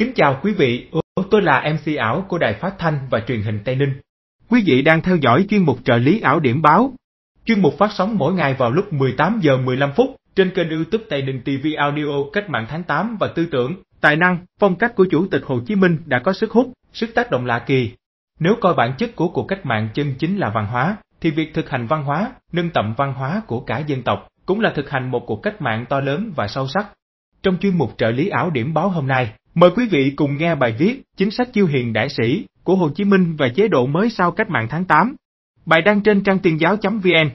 Kính chào quý vị, tôi là MC ảo của Đài Phát Thanh và Truyền hình Tây Ninh. Quý vị đang theo dõi chuyên mục trợ lý ảo điểm báo. Chuyên mục phát sóng mỗi ngày vào lúc 18 giờ 15 phút trên kênh YouTube Tây Ninh TV Audio Cách mạng tháng 8 và tư tưởng, tài năng, phong cách của Chủ tịch Hồ Chí Minh đã có sức hút, sức tác động lạ kỳ. Nếu coi bản chất của cuộc cách mạng chân chính là văn hóa, thì việc thực hành văn hóa, nâng tầm văn hóa của cả dân tộc cũng là thực hành một cuộc cách mạng to lớn và sâu sắc. Trong chuyên mục trợ lý ảo điểm báo hôm nay, Mời quý vị cùng nghe bài viết Chính sách chiêu hiền đại sĩ của Hồ Chí Minh và chế độ mới sau cách mạng tháng 8. Bài đăng trên trang tiên giáo.vn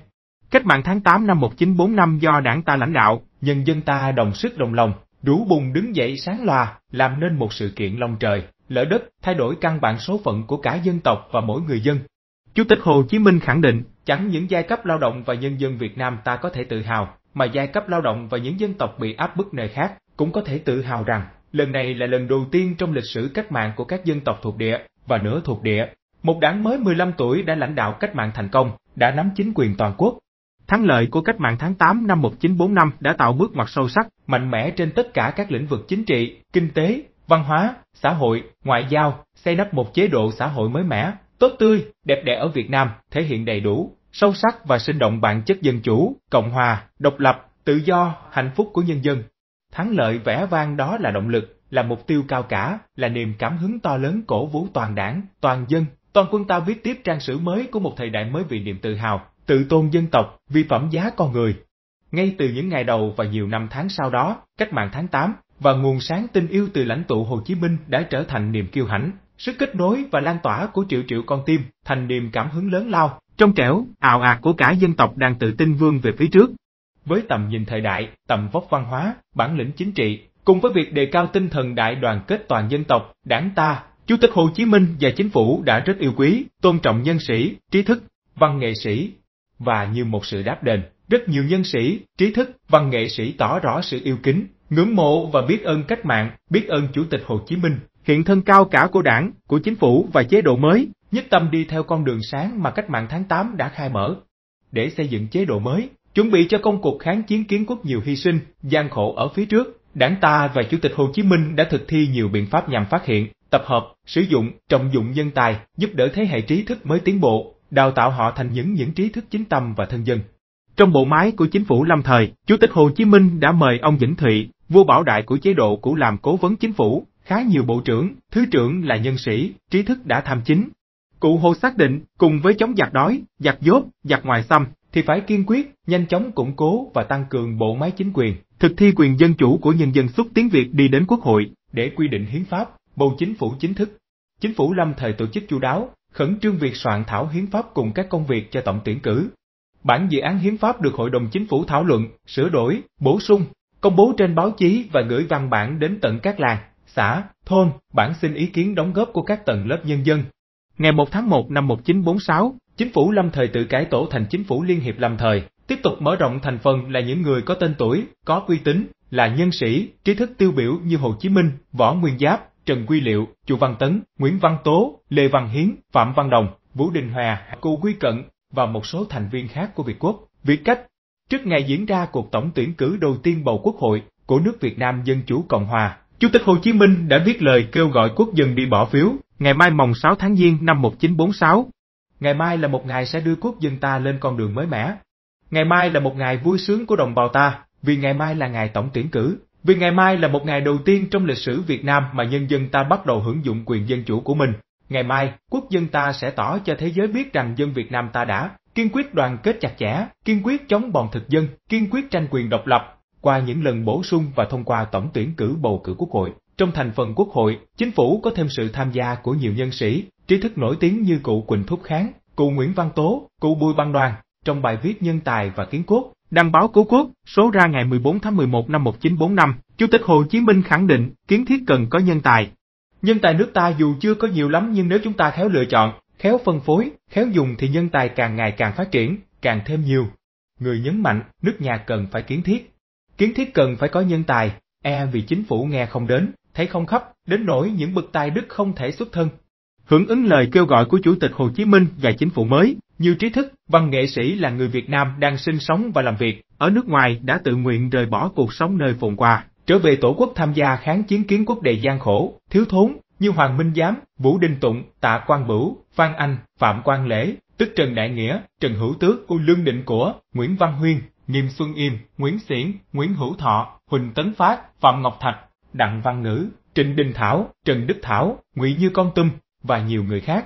Cách mạng tháng 8 năm 1945 do đảng ta lãnh đạo, nhân dân ta đồng sức đồng lòng, rủ bùng đứng dậy sáng loà, làm nên một sự kiện lòng trời, lỡ đất, thay đổi căn bản số phận của cả dân tộc và mỗi người dân. Chủ tịch Hồ Chí Minh khẳng định, chẳng những giai cấp lao động và nhân dân Việt Nam ta có thể tự hào, mà giai cấp lao động và những dân tộc bị áp bức nơi khác cũng có thể tự hào rằng Lần này là lần đầu tiên trong lịch sử cách mạng của các dân tộc thuộc địa và nửa thuộc địa, một đảng mới 15 tuổi đã lãnh đạo cách mạng thành công, đã nắm chính quyền toàn quốc. Thắng lợi của cách mạng tháng 8 năm 1945 đã tạo bước ngoặt sâu sắc, mạnh mẽ trên tất cả các lĩnh vực chính trị, kinh tế, văn hóa, xã hội, ngoại giao, xây đắp một chế độ xã hội mới mẻ, tốt tươi, đẹp đẽ ở Việt Nam, thể hiện đầy đủ, sâu sắc và sinh động bản chất dân chủ, cộng hòa, độc lập, tự do, hạnh phúc của nhân dân. Thắng lợi vẻ vang đó là động lực, là mục tiêu cao cả, là niềm cảm hứng to lớn cổ vũ toàn đảng, toàn dân, toàn quân ta viết tiếp trang sử mới của một thời đại mới vì niềm tự hào, tự tôn dân tộc, vi phẩm giá con người. Ngay từ những ngày đầu và nhiều năm tháng sau đó, cách mạng tháng 8 và nguồn sáng tình yêu từ lãnh tụ Hồ Chí Minh đã trở thành niềm kiêu hãnh, sức kết nối và lan tỏa của triệu triệu con tim thành niềm cảm hứng lớn lao, trong trẻo, ào ạt của cả dân tộc đang tự tin vươn về phía trước, với tầm nhìn thời đại, tầm vóc văn hóa, bản lĩnh chính trị, cùng với việc đề cao tinh thần đại đoàn kết toàn dân tộc, đảng ta, Chủ tịch Hồ Chí Minh và chính phủ đã rất yêu quý, tôn trọng nhân sĩ, trí thức, văn nghệ sĩ. Và như một sự đáp đền, rất nhiều nhân sĩ, trí thức, văn nghệ sĩ tỏ rõ sự yêu kính, ngưỡng mộ và biết ơn cách mạng, biết ơn Chủ tịch Hồ Chí Minh, hiện thân cao cả của đảng, của chính phủ và chế độ mới, nhất tâm đi theo con đường sáng mà cách mạng tháng 8 đã khai mở. Để xây dựng chế độ mới, Chuẩn bị cho công cuộc kháng chiến kiến quốc nhiều hy sinh, gian khổ ở phía trước, Đảng ta và Chủ tịch Hồ Chí Minh đã thực thi nhiều biện pháp nhằm phát hiện, tập hợp, sử dụng, trọng dụng nhân tài, giúp đỡ thế hệ trí thức mới tiến bộ, đào tạo họ thành những những trí thức chính tâm và thân dân. Trong bộ máy của chính phủ lâm thời, Chủ tịch Hồ Chí Minh đã mời ông Vĩnh Thụy, vua bảo đại của chế độ cũ làm cố vấn chính phủ, khá nhiều bộ trưởng, thứ trưởng là nhân sĩ, trí thức đã tham chính. Cụ Hồ xác định, cùng với chống giặc đói, giặc dốt, giặc ngoài xâm, thì phải kiên quyết, nhanh chóng củng cố và tăng cường bộ máy chính quyền, thực thi quyền dân chủ của nhân dân xúc tiến việc đi đến Quốc hội để quy định hiến pháp, bầu chính phủ chính thức. Chính phủ lâm thời tổ chức chu đáo, khẩn trương việc soạn thảo hiến pháp cùng các công việc cho tổng tuyển cử. Bản dự án hiến pháp được Hội đồng Chính phủ thảo luận, sửa đổi, bổ sung, công bố trên báo chí và gửi văn bản đến tận các làng, xã, thôn, bản xin ý kiến đóng góp của các tầng lớp nhân dân. Ngày 1 tháng 1 năm 1946, Chính phủ lâm thời tự cải tổ thành chính phủ liên hiệp lâm thời, tiếp tục mở rộng thành phần là những người có tên tuổi, có uy tín, là nhân sĩ, trí thức tiêu biểu như Hồ Chí Minh, Võ Nguyên Giáp, Trần Quy Liệu, Chu Văn Tấn, Nguyễn Văn Tố, Lê Văn Hiến, Phạm Văn Đồng, Vũ Đình Hòa, Cô Quy Cận và một số thành viên khác của Việt Quốc. Việt Cách Trước ngày diễn ra cuộc tổng tuyển cử đầu tiên bầu quốc hội của nước Việt Nam Dân Chủ Cộng Hòa, Chủ tịch Hồ Chí Minh đã viết lời kêu gọi quốc dân đi bỏ phiếu. Ngày mai mồng 6 tháng Giêng năm 1946, Ngày mai là một ngày sẽ đưa quốc dân ta lên con đường mới mẻ. Ngày mai là một ngày vui sướng của đồng bào ta, vì ngày mai là ngày tổng tuyển cử, vì ngày mai là một ngày đầu tiên trong lịch sử Việt Nam mà nhân dân ta bắt đầu hưởng dụng quyền dân chủ của mình. Ngày mai, quốc dân ta sẽ tỏ cho thế giới biết rằng dân Việt Nam ta đã kiên quyết đoàn kết chặt chẽ, kiên quyết chống bọn thực dân, kiên quyết tranh quyền độc lập, qua những lần bổ sung và thông qua tổng tuyển cử bầu cử quốc hội. Trong thành phần quốc hội, chính phủ có thêm sự tham gia của nhiều nhân sĩ, trí thức nổi tiếng như cụ Quỳnh Thúc Kháng, cụ Nguyễn Văn Tố, cụ Bùi Văn Đoàn, trong bài viết Nhân tài và Kiến quốc, đăng báo Cứu quốc, số ra ngày 14 tháng 11 năm 1945, Chủ tịch Hồ Chí Minh khẳng định kiến thiết cần có nhân tài. Nhân tài nước ta dù chưa có nhiều lắm nhưng nếu chúng ta khéo lựa chọn, khéo phân phối, khéo dùng thì nhân tài càng ngày càng phát triển, càng thêm nhiều. Người nhấn mạnh, nước nhà cần phải kiến thiết. Kiến thiết cần phải có nhân tài, e vì chính phủ nghe không đến, thấy không khắp, đến nỗi những bậc tài đức không thể xuất thân, hưởng ứng lời kêu gọi của Chủ tịch Hồ Chí Minh và chính phủ mới, nhiều trí thức, văn nghệ sĩ là người Việt Nam đang sinh sống và làm việc ở nước ngoài đã tự nguyện rời bỏ cuộc sống nơi phồn qua, trở về tổ quốc tham gia kháng chiến kiến quốc đầy gian khổ, thiếu thốn như Hoàng Minh Giám, Vũ Đình Tụng, Tạ Quang Bửu, Phan Anh, Phạm Quang Lễ, tức Trần Đại Nghĩa, Trần Hữu Tước, u Lương Định Của, Nguyễn Văn Huyên, Nghiêm Xuân Im, Nguyễn Xiển, Nguyễn Hữu Thọ, Huỳnh Tấn Phát, Phạm Ngọc Thạch, Đặng Văn Ngữ, Trịnh Đình Thảo, Trần Đức Thảo, Ngụy Như Con Tum, và nhiều người khác.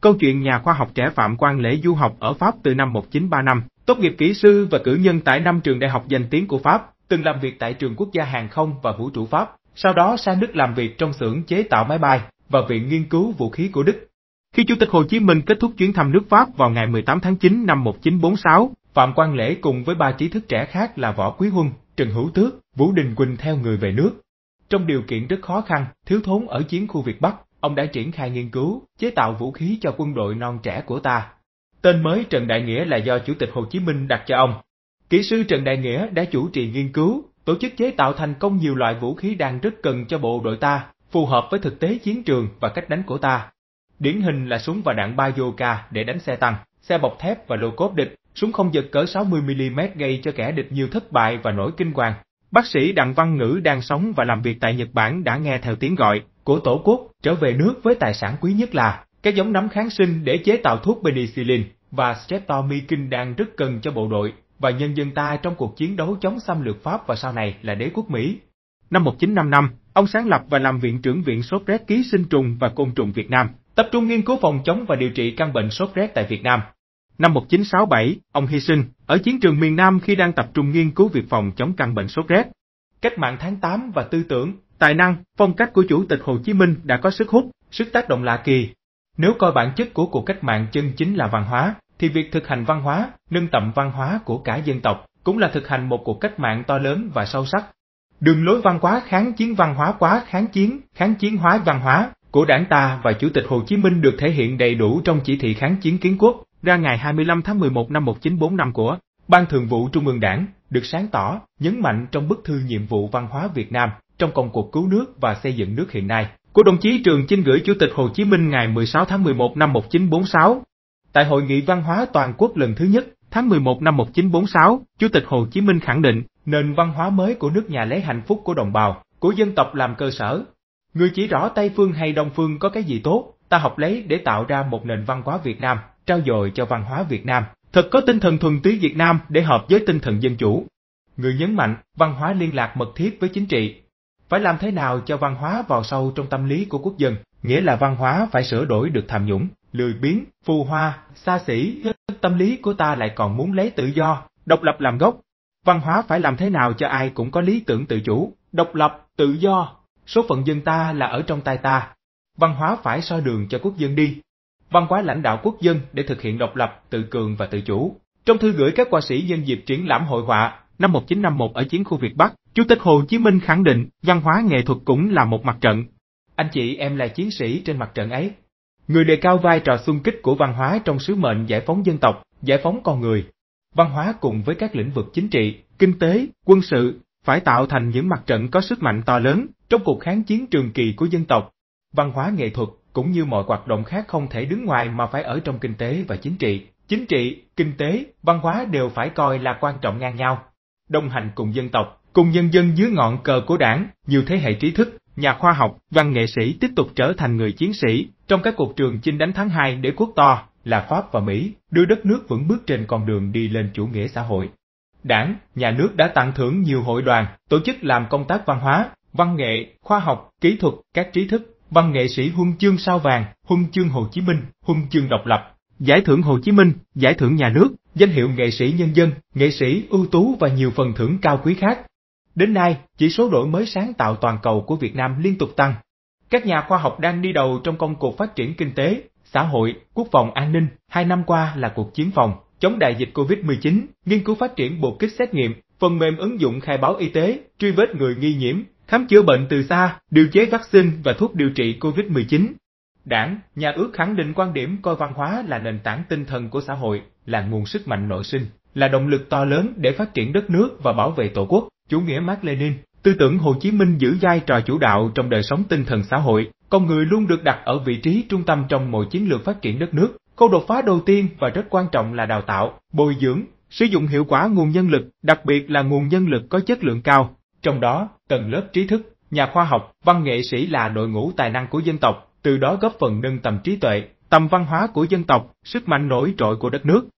Câu chuyện nhà khoa học trẻ Phạm Quang Lễ du học ở Pháp từ năm 1935, tốt nghiệp kỹ sư và cử nhân tại năm trường đại học danh tiếng của Pháp, từng làm việc tại trường quốc gia hàng không và vũ trụ Pháp, sau đó sang Đức làm việc trong xưởng chế tạo máy bay và viện nghiên cứu vũ khí của Đức. Khi Chủ tịch Hồ Chí Minh kết thúc chuyến thăm nước Pháp vào ngày 18 tháng 9 năm 1946, Phạm Quang Lễ cùng với ba trí thức trẻ khác là Võ Quý Huân, Trần Hữu Tước, Vũ Đình Quỳnh theo người về nước. Trong điều kiện rất khó khăn, thiếu thốn ở chiến khu Việt Bắc, Ông đã triển khai nghiên cứu, chế tạo vũ khí cho quân đội non trẻ của ta. Tên mới Trần Đại Nghĩa là do Chủ tịch Hồ Chí Minh đặt cho ông. Kỹ sư Trần Đại Nghĩa đã chủ trì nghiên cứu, tổ chức chế tạo thành công nhiều loại vũ khí đang rất cần cho bộ đội ta, phù hợp với thực tế chiến trường và cách đánh của ta. Điển hình là súng và đạn Bazooka để đánh xe tăng, xe bọc thép và lô cốt địch, súng không giật cỡ 60mm gây cho kẻ địch nhiều thất bại và nỗi kinh hoàng. Bác sĩ Đặng Văn Ngữ đang sống và làm việc tại Nhật Bản đã nghe theo tiếng gọi, của Tổ quốc trở về nước với tài sản quý nhất là các giống nấm kháng sinh để chế tạo thuốc penicillin và streptomycin đang rất cần cho bộ đội và nhân dân ta trong cuộc chiến đấu chống xâm lược Pháp và sau này là đế quốc Mỹ. Năm 1955, ông sáng lập và làm viện trưởng Viện sốt rét ký sinh trùng và côn trùng Việt Nam, tập trung nghiên cứu phòng chống và điều trị căn bệnh sốt rét tại Việt Nam. Năm 1967, ông hy sinh ở chiến trường miền Nam khi đang tập trung nghiên cứu việc phòng chống căn bệnh sốt rét. Cách mạng tháng 8 và tư tưởng Tài năng, phong cách của Chủ tịch Hồ Chí Minh đã có sức hút, sức tác động lạ kỳ. Nếu coi bản chất của cuộc cách mạng chân chính là văn hóa, thì việc thực hành văn hóa, nâng tầm văn hóa của cả dân tộc cũng là thực hành một cuộc cách mạng to lớn và sâu sắc. Đường lối văn hóa kháng chiến văn hóa quá kháng chiến, kháng chiến hóa văn hóa của đảng ta và Chủ tịch Hồ Chí Minh được thể hiện đầy đủ trong chỉ thị kháng chiến kiến quốc ra ngày 25 tháng 11 năm 1945 của Ban Thường vụ Trung ương Đảng, được sáng tỏ, nhấn mạnh trong bức thư nhiệm vụ văn hóa Việt Nam trong công cuộc cứu nước và xây dựng nước hiện nay của đồng chí Trường Chinh gửi Chủ tịch Hồ Chí Minh ngày 16 tháng 11 năm 1946. Tại Hội nghị Văn hóa Toàn quốc lần thứ nhất tháng 11 năm 1946, Chủ tịch Hồ Chí Minh khẳng định nền văn hóa mới của nước nhà lấy hạnh phúc của đồng bào, của dân tộc làm cơ sở. Người chỉ rõ Tây Phương hay Đông Phương có cái gì tốt, ta học lấy để tạo ra một nền văn hóa Việt Nam, trao dồi cho văn hóa Việt Nam. Thật có tinh thần thuần túy Việt Nam để hợp với tinh thần dân chủ. Người nhấn mạnh, văn hóa liên lạc mật thiết với chính trị, phải làm thế nào cho văn hóa vào sâu trong tâm lý của quốc dân, nghĩa là văn hóa phải sửa đổi được tham nhũng, lười biếng, phù hoa, xa xỉ, tâm lý của ta lại còn muốn lấy tự do, độc lập làm gốc. Văn hóa phải làm thế nào cho ai cũng có lý tưởng tự chủ, độc lập, tự do, số phận dân ta là ở trong tay ta. Văn hóa phải soi đường cho quốc dân đi. Văn hóa lãnh đạo quốc dân để thực hiện độc lập, tự cường và tự chủ. Trong thư gửi các quan sĩ nhân dịp triển lãm hội họa, năm 1951 ở chiến khu Việt Bắc, Chủ tịch Hồ Chí Minh khẳng định văn hóa nghệ thuật cũng là một mặt trận. Anh chị em là chiến sĩ trên mặt trận ấy. Người đề cao vai trò xung kích của văn hóa trong sứ mệnh giải phóng dân tộc, giải phóng con người. Văn hóa cùng với các lĩnh vực chính trị, kinh tế, quân sự phải tạo thành những mặt trận có sức mạnh to lớn trong cuộc kháng chiến trường kỳ của dân tộc. Văn hóa nghệ thuật cũng như mọi hoạt động khác không thể đứng ngoài mà phải ở trong kinh tế và chính trị. Chính trị, kinh tế, văn hóa đều phải coi là quan trọng ngang nhau đồng hành cùng dân tộc, cùng nhân dân dưới ngọn cờ của đảng, nhiều thế hệ trí thức, nhà khoa học, văn nghệ sĩ tiếp tục trở thành người chiến sĩ trong các cuộc trường chinh đánh tháng 2 đế quốc to là Pháp và Mỹ, đưa đất nước vững bước trên con đường đi lên chủ nghĩa xã hội. Đảng, nhà nước đã tặng thưởng nhiều hội đoàn, tổ chức làm công tác văn hóa, văn nghệ, khoa học, kỹ thuật, các trí thức, văn nghệ sĩ huân chương sao vàng, huân chương Hồ Chí Minh, huân chương độc lập, Giải thưởng Hồ Chí Minh, Giải thưởng Nhà nước, danh hiệu nghệ sĩ nhân dân, nghệ sĩ ưu tú và nhiều phần thưởng cao quý khác. Đến nay, chỉ số đổi mới sáng tạo toàn cầu của Việt Nam liên tục tăng. Các nhà khoa học đang đi đầu trong công cuộc phát triển kinh tế, xã hội, quốc phòng an ninh, hai năm qua là cuộc chiến phòng, chống đại dịch COVID-19, nghiên cứu phát triển bộ kit xét nghiệm, phần mềm ứng dụng khai báo y tế, truy vết người nghi nhiễm, khám chữa bệnh từ xa, điều chế vaccine và thuốc điều trị COVID-19. Đảng, nhà nước khẳng định quan điểm coi văn hóa là nền tảng tinh thần của xã hội, là nguồn sức mạnh nội sinh, là động lực to lớn để phát triển đất nước và bảo vệ Tổ quốc. Chủ nghĩa Mác Lenin, tư tưởng Hồ Chí Minh giữ vai trò chủ đạo trong đời sống tinh thần xã hội, con người luôn được đặt ở vị trí trung tâm trong mọi chiến lược phát triển đất nước. Câu đột phá đầu tiên và rất quan trọng là đào tạo, bồi dưỡng, sử dụng hiệu quả nguồn nhân lực, đặc biệt là nguồn nhân lực có chất lượng cao. Trong đó, tầng lớp trí thức, nhà khoa học, văn nghệ sĩ là đội ngũ tài năng của dân tộc, từ đó góp phần nâng tầm trí tuệ, tầm văn hóa của dân tộc, sức mạnh nổi trội của đất nước.